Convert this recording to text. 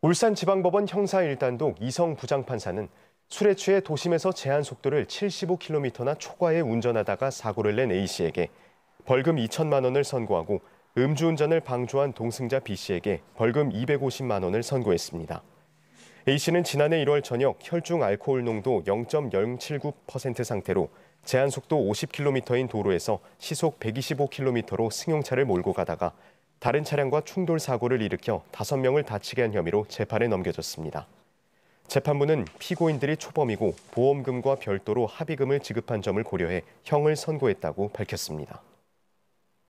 울산지방법원 형사 1단독 이성 부장판사는 술에 취해 도심에서 제한 속도를 75km나 초과해 운전하다가 사고를 낸 A씨에게 벌금 2천만 원을 선고하고 음주운전을 방조한 동승자 B씨에게 벌금 250만 원을 선고했습니다. A씨는 지난해 1월 저녁 혈중 알코올 농도 0.079% 상태로 제한 속도 50km인 도로에서 시속 125km로 승용차를 몰고 가다가 다른 차량과 충돌 사고를 일으켜 5명을 다치게 한 혐의로 재판에 넘겨졌습니다. 재판부는 피고인들이 초범이고 보험금과 별도로 합의금을 지급한 점을 고려해 형을 선고했다고 밝혔습니다.